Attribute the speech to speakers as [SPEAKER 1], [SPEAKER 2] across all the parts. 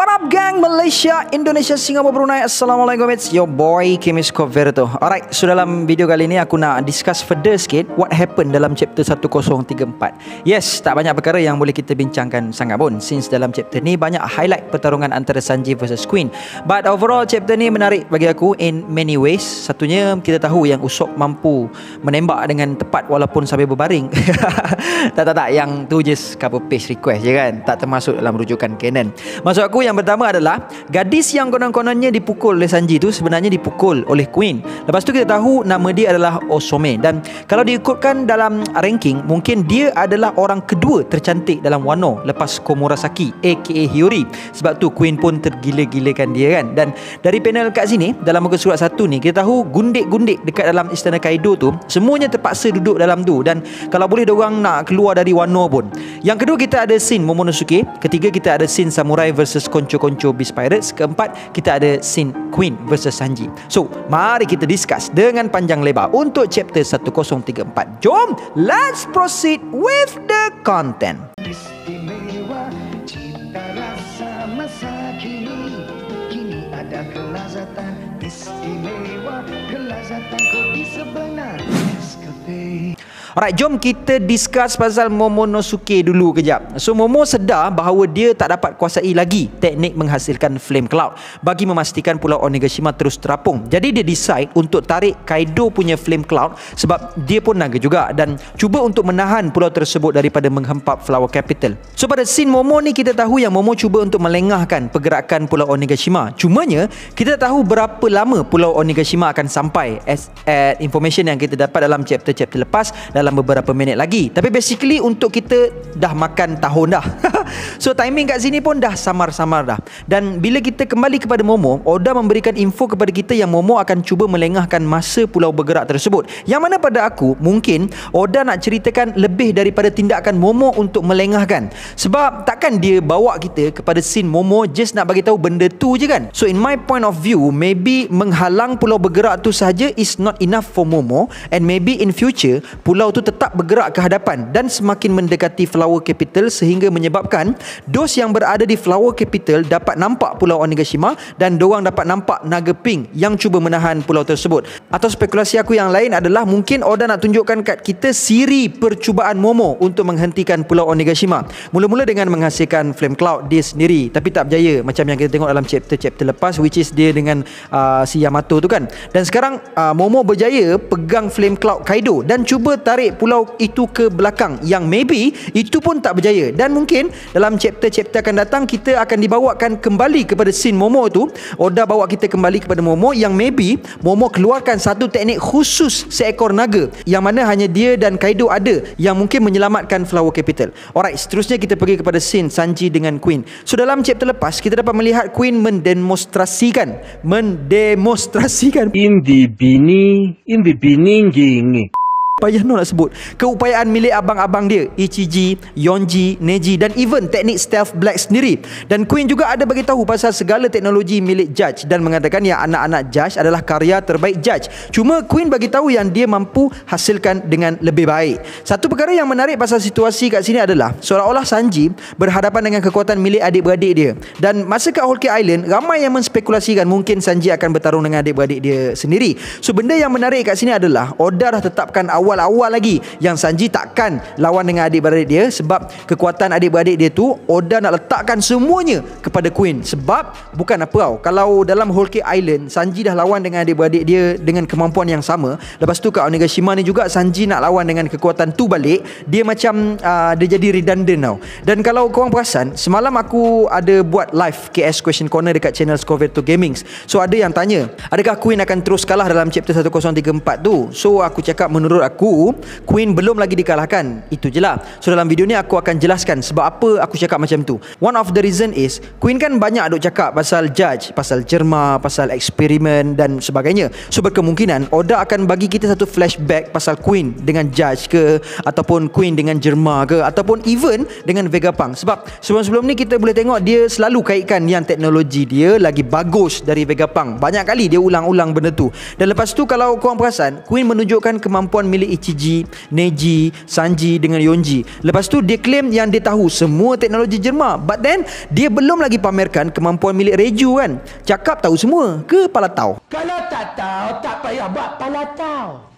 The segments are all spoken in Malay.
[SPEAKER 1] What I'm getting Penang, Malaysia, Indonesia, Singapura, Brunei Assalamualaikum it's your boy Kim Iskov Verto Alright so dalam video kali ni aku nak discuss further sikit What happened dalam chapter 1034 Yes tak banyak perkara yang boleh kita bincangkan sangat pun Since dalam chapter ni banyak highlight pertarungan antara Sanji versus Queen But overall chapter ni menarik bagi aku in many ways Satunya kita tahu yang Usopp mampu menembak dengan tepat walaupun sampai berbaring Tak tak tak yang tu just cover page request je kan Tak termasuk dalam rujukan canon Maksud aku yang pertama ada adalah gadis yang konon-kononnya dipukul oleh Sanji itu sebenarnya dipukul oleh Queen. Lepas tu kita tahu nama dia adalah Osome dan kalau diikutkan dalam ranking mungkin dia adalah orang kedua tercantik dalam Wano lepas Komurasaki aka Hiyori. Sebab tu Queen pun tergila-gilakan dia kan. Dan dari panel kat sini dalam muka surat satu ni kita tahu gundik-gundik dekat dalam istana Kaido tu semuanya terpaksa duduk dalam tu dan kalau boleh dia nak keluar dari Wano pun. Yang kedua kita ada scene Momonosuke, ketiga kita ada scene samurai versus konco-konco Showbiz Pirates Keempat kita ada scene Queen versus Sanji So mari kita discuss dengan panjang lebar untuk chapter 1034 Jom let's proceed with the content Istimewa cita rasa masa kini Kini ada kelazatan Istimewa kelazatan kau di sebelah Escape Alright, jom kita discuss pasal Momonosuke dulu kejap. So Momo sedar bahawa dia tak dapat kuasai lagi teknik menghasilkan flame cloud bagi memastikan pulau Onigashima terus terapung. Jadi dia decide untuk tarik Kaido punya flame cloud sebab dia pun naga juga dan cuba untuk menahan pulau tersebut daripada menghempap Flower Capital. So pada scene Momo ni kita tahu yang Momo cuba untuk melengahkan pergerakan pulau Onigashima. Cumanya kita tahu berapa lama pulau Onigashima akan sampai as at eh, information yang kita dapat dalam chapter-chapter lepas dalam beberapa minit lagi. Tapi basically untuk kita dah makan tahun dah. So timing kat sini pun dah samar-samar dah. Dan bila kita kembali kepada Momo, Oda memberikan info kepada kita yang Momo akan cuba melengahkan masa pulau bergerak tersebut. Yang mana pada aku mungkin Oda nak ceritakan lebih daripada tindakan Momo untuk melengahkan. Sebab takkan dia bawa kita kepada scene Momo just nak bagi tahu benda tu je kan. So in my point of view, maybe menghalang pulau bergerak tu saja is not enough for Momo and maybe in future pulau tu tetap bergerak ke hadapan dan semakin mendekati Flower Capital sehingga menyebabkan Dos yang berada di Flower Capital dapat nampak Pulau Onigashima dan doang dapat nampak naga pink yang cuba menahan pulau tersebut. Atau spekulasi aku yang lain adalah mungkin Oda nak tunjukkan kat kita siri percubaan Momo untuk menghentikan Pulau Onigashima. Mula-mula dengan menghasilkan Flame Cloud dia sendiri tapi tak berjaya macam yang kita tengok dalam chapter-chapter lepas which is dia dengan uh, si Yamato tu kan. Dan sekarang uh, Momo berjaya pegang Flame Cloud Kaido dan cuba tarik pulau itu ke belakang yang maybe itu pun tak berjaya dan mungkin dalam chapter-chapter akan datang kita akan dibawakan kembali kepada scene Momo tu Oda bawa kita kembali kepada Momo yang maybe Momo keluarkan satu teknik khusus seekor naga yang mana hanya dia dan Kaido ada yang mungkin menyelamatkan Flower Capital alright seterusnya kita pergi kepada scene Sanji dengan Queen so dalam chapter lepas kita dapat melihat Queen mendemonstrasikan mendemonstrasikan in the bini in the bini payah no nak sebut keupayaan milik abang-abang dia Ichiji, Yonji, Neji dan even teknik stealth Black sendiri dan Queen juga ada bagi tahu pasal segala teknologi milik Judge dan mengatakan yang anak-anak Judge adalah karya terbaik Judge cuma Queen bagi tahu yang dia mampu hasilkan dengan lebih baik satu perkara yang menarik pasal situasi kat sini adalah seolah-olah Sanji berhadapan dengan kekuatan milik adik-beradik dia dan masa kat Whole Island ramai yang menspekulasikan mungkin Sanji akan bertarung dengan adik-beradik dia sendiri so benda yang menarik kat sini adalah Oda dah tetapkan awal awal-awal lagi yang Sanji takkan lawan dengan adik-beradik dia sebab kekuatan adik-beradik dia tu Oda nak letakkan semuanya kepada Queen sebab bukan apa tau kalau dalam Whole Cake Island Sanji dah lawan dengan adik-beradik dia dengan kemampuan yang sama lepas tu kat Onigashima ni juga Sanji nak lawan dengan kekuatan tu balik dia macam uh, dia jadi redundant tau dan kalau korang perasan semalam aku ada buat live KS Question Corner dekat channel Scoverto Gaming so ada yang tanya adakah Queen akan terus kalah dalam chapter 1034 tu so aku cakap menurut aku aku Queen belum lagi dikalahkan Itu je lah So dalam video ni aku akan jelaskan Sebab apa aku cakap macam tu One of the reason is Queen kan banyak duk cakap Pasal judge Pasal jerma Pasal eksperimen Dan sebagainya So berkemungkinan Oda akan bagi kita satu flashback Pasal Queen dengan judge ke Ataupun Queen dengan jerma ke Ataupun even dengan Vegapunk Sebab sebelum-sebelum ni kita boleh tengok Dia selalu kaitkan yang teknologi dia Lagi bagus dari Vegapunk Banyak kali dia ulang-ulang benda tu Dan lepas tu kalau korang perasan Queen menunjukkan kemampuan militer oleh Ichiji, Neji, Sanji dengan Yonji. Lepas tu dia claim yang dia tahu semua teknologi Jerma. But then dia belum lagi pamerkan kemampuan milik Reju kan. Cakap tahu semua ke palatau? Kalau tak tahu tak payah buat palatau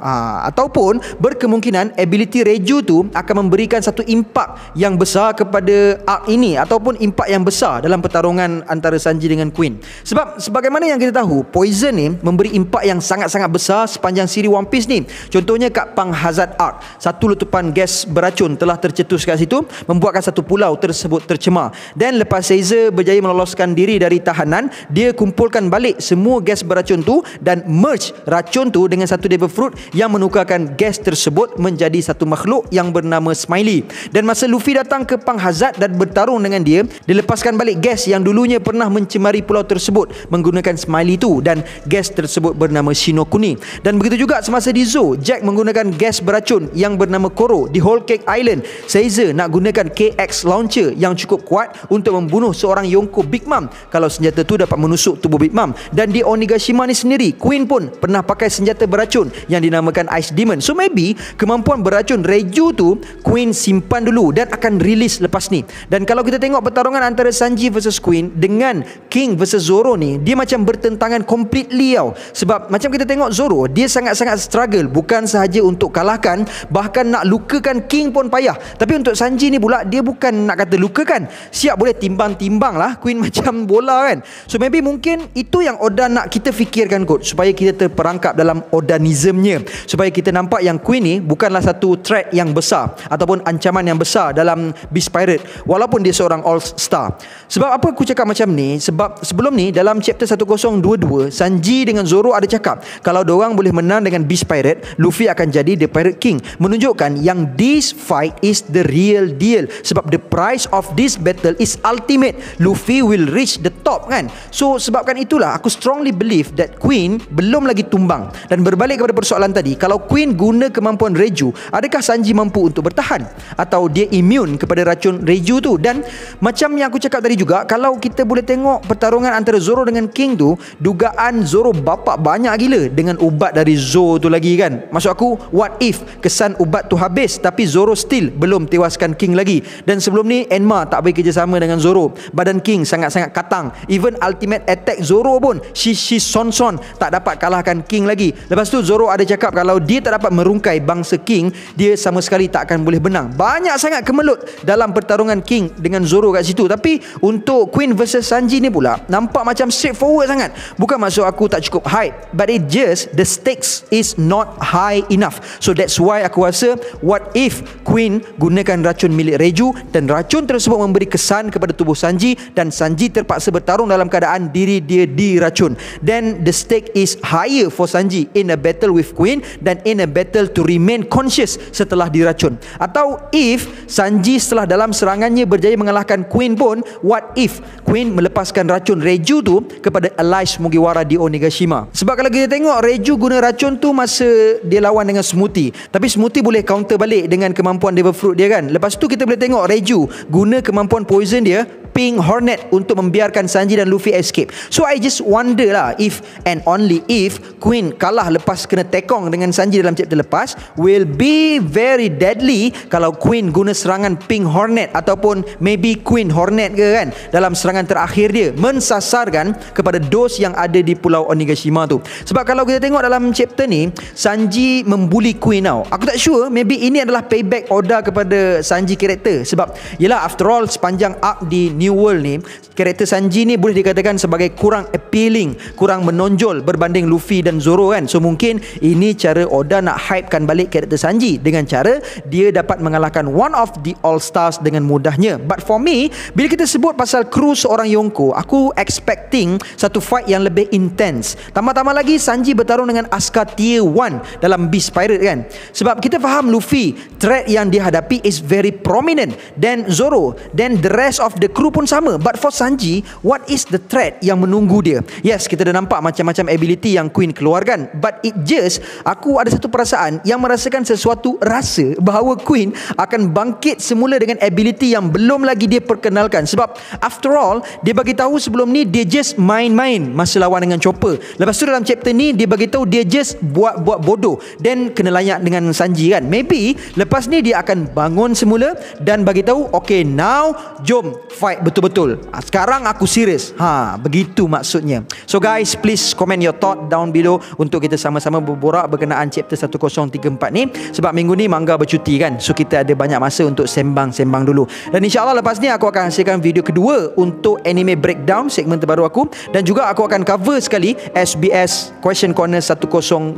[SPEAKER 1] ha, ataupun berkemungkinan ability reju tu akan memberikan satu impak yang besar kepada Ark ini ataupun impak yang besar dalam pertarungan antara Sanji dengan Queen sebab sebagaimana yang kita tahu poison ni memberi impak yang sangat-sangat besar sepanjang siri One Piece ni contohnya kat Pang Hazard Ark satu letupan gas beracun telah tercetus kat situ membuatkan satu pulau tersebut tercemar dan lepas Seiza berjaya meloloskan diri dari tahanan dia kumpulkan balik semua gas beracun tu dan merge racun tu dengan satu devil fruit yang menukarkan gas tersebut menjadi satu makhluk yang bernama Smiley. Dan masa Luffy datang ke Pang Hazard dan bertarung dengan dia, dilepaskan balik gas yang dulunya pernah mencemari pulau tersebut menggunakan Smiley itu dan gas tersebut bernama Shinokuni. Dan begitu juga semasa di zoo, Jack menggunakan gas beracun yang bernama Koro di Whole Cake Island. Caesar nak gunakan KX Launcher yang cukup kuat untuk membunuh seorang Yonko Big Mom kalau senjata tu dapat menusuk tubuh Big Mom. Dan di Onigashima ni sendiri, Queen pun pernah pakai senjata beracun yang dinamakan dinamakan Ice Demon. So maybe kemampuan beracun Reju tu Queen simpan dulu dan akan rilis lepas ni. Dan kalau kita tengok pertarungan antara Sanji versus Queen dengan King versus Zoro ni, dia macam bertentangan completely tau. Sebab macam kita tengok Zoro, dia sangat-sangat struggle bukan sahaja untuk kalahkan, bahkan nak lukakan King pun payah. Tapi untuk Sanji ni pula dia bukan nak kata lukakan, siap boleh timbang-timbang lah Queen macam bola kan. So maybe mungkin itu yang Oda nak kita fikirkan kot supaya kita terperangkap dalam Odanismnya supaya kita nampak yang Queen ni bukanlah satu threat yang besar ataupun ancaman yang besar dalam Beast Pirate walaupun dia seorang all star. Sebab apa aku cakap macam ni? Sebab sebelum ni dalam chapter 1022, Sanji dengan Zoro ada cakap, kalau dorang boleh menang dengan Beast Pirate, Luffy akan jadi The Pirate King. Menunjukkan yang this fight is the real deal. Sebab the price of this battle is ultimate. Luffy will reach the top kan? So sebabkan itulah, aku strongly believe that Queen belum lagi tumbang. Dan berbalik kepada persoalan tadi, kalau Queen guna kemampuan Reju, adakah Sanji mampu untuk bertahan? Atau dia immune kepada racun Reju tu? Dan macam yang aku cakap tadi juga kalau kita boleh tengok pertarungan antara Zoro dengan King tu dugaan Zoro bapak banyak gila dengan ubat dari Zoro tu lagi kan maksud aku what if kesan ubat tu habis tapi Zoro still belum tewaskan King lagi dan sebelum ni Enma tak boleh kerjasama dengan Zoro badan King sangat-sangat katang even ultimate attack Zoro pun si si son son tak dapat kalahkan King lagi lepas tu Zoro ada cakap kalau dia tak dapat merungkai bangsa King dia sama sekali tak akan boleh benang banyak sangat kemelut dalam pertarungan King dengan Zoro kat situ tapi untuk Queen versus Sanji ni pula Nampak macam straightforward sangat Bukan maksud aku tak cukup high But it just The stakes is not high enough So that's why aku rasa What if Queen gunakan racun milik Reju Dan racun tersebut memberi kesan kepada tubuh Sanji Dan Sanji terpaksa bertarung dalam keadaan diri dia diracun Then the stake is higher for Sanji In a battle with Queen Dan in a battle to remain conscious setelah diracun Atau if Sanji setelah dalam serangannya berjaya mengalahkan Queen pun What what if Queen melepaskan racun Reju tu kepada Elias Mugiwara di Onigashima. Sebab kalau kita tengok Reju guna racun tu masa dia lawan dengan Smoothie. Tapi Smoothie boleh counter balik dengan kemampuan Devil Fruit dia kan. Lepas tu kita boleh tengok Reju guna kemampuan poison dia Pink Hornet untuk membiarkan Sanji dan Luffy escape. So I just wonder lah if and only if Queen kalah lepas kena tekong dengan Sanji dalam chapter lepas will be very deadly kalau Queen guna serangan Pink Hornet ataupun maybe Queen Hornet ke kan dalam serangan terakhir dia mensasarkan kepada dos yang ada di Pulau Onigashima tu. Sebab kalau kita tengok dalam chapter ni Sanji membuli Queen tau. Aku tak sure maybe ini adalah payback order kepada Sanji karakter sebab yelah after all sepanjang arc di New World ni Karakter Sanji ni boleh dikatakan sebagai kurang appealing Kurang menonjol berbanding Luffy dan Zoro kan So mungkin ini cara Oda nak hypekan balik karakter Sanji Dengan cara dia dapat mengalahkan one of the all stars dengan mudahnya But for me, bila kita sebut pasal kru seorang Yonko Aku expecting satu fight yang lebih intense Tambah-tambah lagi Sanji bertarung dengan Asuka Tier 1 dalam Beast Pirate kan Sebab kita faham Luffy, threat yang dihadapi is very prominent Then Zoro, then the rest of the crew pun sama But for Sanji What is the threat Yang menunggu dia Yes kita dah nampak Macam-macam ability Yang Queen keluarkan But it just Aku ada satu perasaan Yang merasakan sesuatu Rasa Bahawa Queen Akan bangkit semula Dengan ability Yang belum lagi dia perkenalkan Sebab After all Dia bagi tahu sebelum ni Dia just main-main Masa lawan dengan Chopper Lepas tu dalam chapter ni Dia bagi tahu Dia just buat-buat bodoh Then kena layak dengan Sanji kan Maybe Lepas ni dia akan bangun semula Dan bagi tahu Okay now Jom fight betul-betul. Ah, sekarang aku serius. Ha, begitu maksudnya. So guys, please comment your thought down below untuk kita sama-sama berborak berkenaan chapter 1034 ni sebab minggu ni Mangga bercuti kan. So kita ada banyak masa untuk sembang-sembang dulu. Dan insya-Allah lepas ni aku akan hasilkan video kedua untuk anime breakdown segmen terbaru aku dan juga aku akan cover sekali SBS Question Corner 101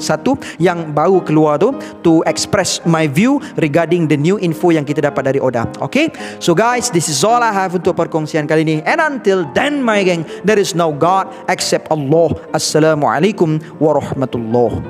[SPEAKER 1] yang baru keluar tu to express my view regarding the new info yang kita dapat dari Oda. Okay? So guys, this is all I have untuk perkongsian kali ini. And until then, my gang, there is no God except Allah. Assalamualaikum warahmatullahi